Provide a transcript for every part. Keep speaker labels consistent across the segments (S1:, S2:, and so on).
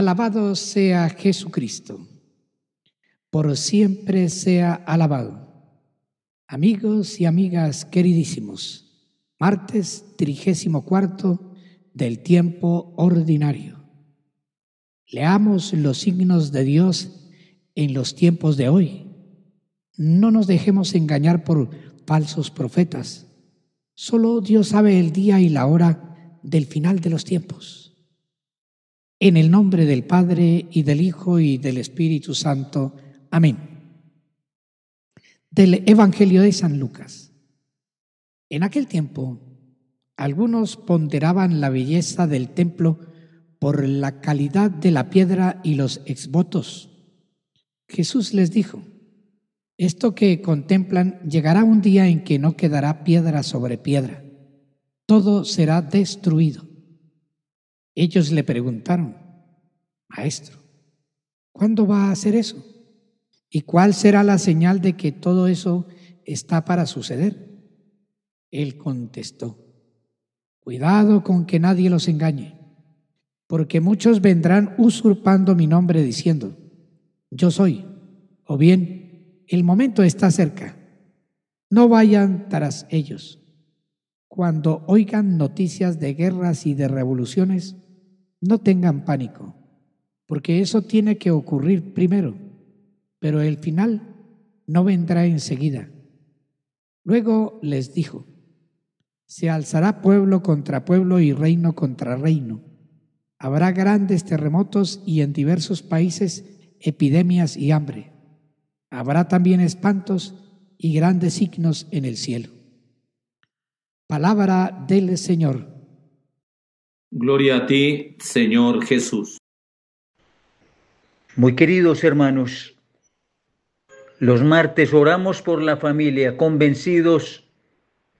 S1: Alabado sea Jesucristo. Por siempre sea alabado. Amigos y amigas queridísimos, martes 34 del tiempo ordinario. Leamos los signos de Dios en los tiempos de hoy. No nos dejemos engañar por falsos profetas. Solo Dios sabe el día y la hora del final de los tiempos. En el nombre del Padre y del Hijo y del Espíritu Santo. Amén. Del Evangelio de San Lucas. En aquel tiempo, algunos ponderaban la belleza del templo por la calidad de la piedra y los exvotos. Jesús les dijo, esto que contemplan llegará un día en que no quedará piedra sobre piedra, todo será destruido. Ellos le preguntaron, Maestro, ¿cuándo va a hacer eso? ¿Y cuál será la señal de que todo eso está para suceder? Él contestó, Cuidado con que nadie los engañe, porque muchos vendrán usurpando mi nombre diciendo, Yo soy, o bien, el momento está cerca. No vayan tras ellos. Cuando oigan noticias de guerras y de revoluciones, no tengan pánico, porque eso tiene que ocurrir primero, pero el final no vendrá enseguida. Luego les dijo, se alzará pueblo contra pueblo y reino contra reino. Habrá grandes terremotos y en diversos países epidemias y hambre. Habrá también espantos y grandes signos en el cielo. Palabra del Señor.
S2: Gloria a ti, Señor Jesús. Muy queridos hermanos, los martes oramos por la familia, convencidos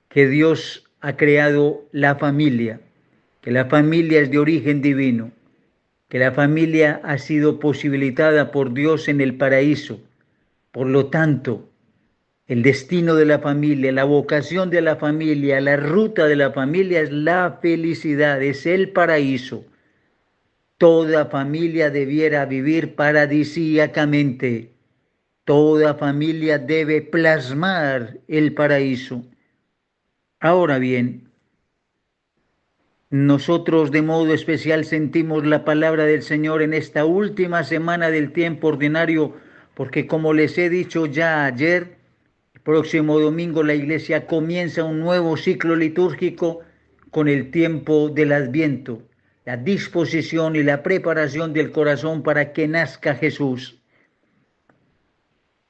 S2: que Dios ha creado la familia, que la familia es de origen divino, que la familia ha sido posibilitada por Dios en el paraíso. Por lo tanto, el destino de la familia, la vocación de la familia, la ruta de la familia es la felicidad, es el paraíso. Toda familia debiera vivir paradisíacamente. Toda familia debe plasmar el paraíso. Ahora bien, nosotros de modo especial sentimos la palabra del Señor en esta última semana del tiempo ordinario, porque como les he dicho ya ayer, Próximo domingo la iglesia comienza un nuevo ciclo litúrgico con el tiempo del adviento, la disposición y la preparación del corazón para que nazca Jesús.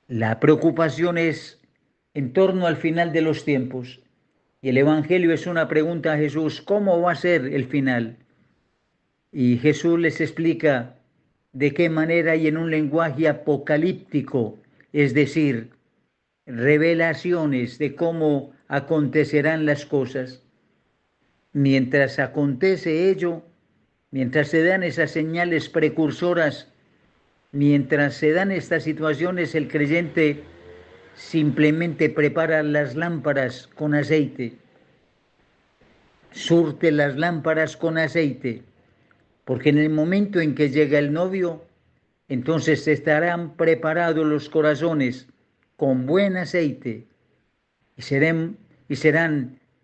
S2: La preocupación es en torno al final de los tiempos. Y el Evangelio es una pregunta a Jesús, ¿cómo va a ser el final? Y Jesús les explica de qué manera y en un lenguaje apocalíptico, es decir, revelaciones de cómo acontecerán las cosas. Mientras acontece ello, mientras se dan esas señales precursoras, mientras se dan estas situaciones, el creyente simplemente prepara las lámparas con aceite, surte las lámparas con aceite, porque en el momento en que llega el novio, entonces estarán preparados los corazones con buen aceite y, serán, y serán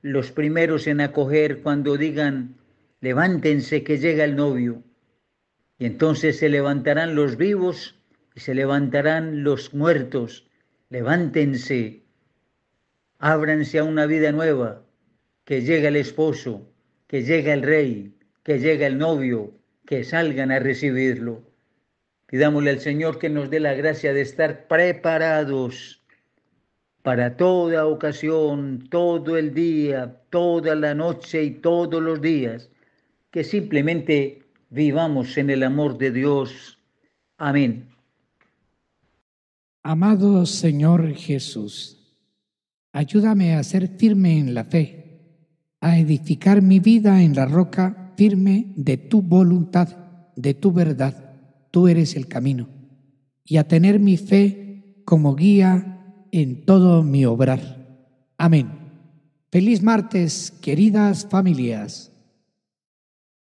S2: los primeros en acoger cuando digan, levántense que llega el novio. Y entonces se levantarán los vivos y se levantarán los muertos. Levántense, ábranse a una vida nueva, que llega el esposo, que llega el rey, que llega el novio, que salgan a recibirlo. Pidámosle al Señor que nos dé la gracia de estar preparados para toda ocasión, todo el día, toda la noche y todos los días, que simplemente vivamos en el amor de Dios. Amén.
S1: Amado Señor Jesús, ayúdame a ser firme en la fe, a edificar mi vida en la roca firme de tu voluntad, de tu verdad tú eres el camino, y a tener mi fe como guía en todo mi obrar. Amén. Feliz martes, queridas familias.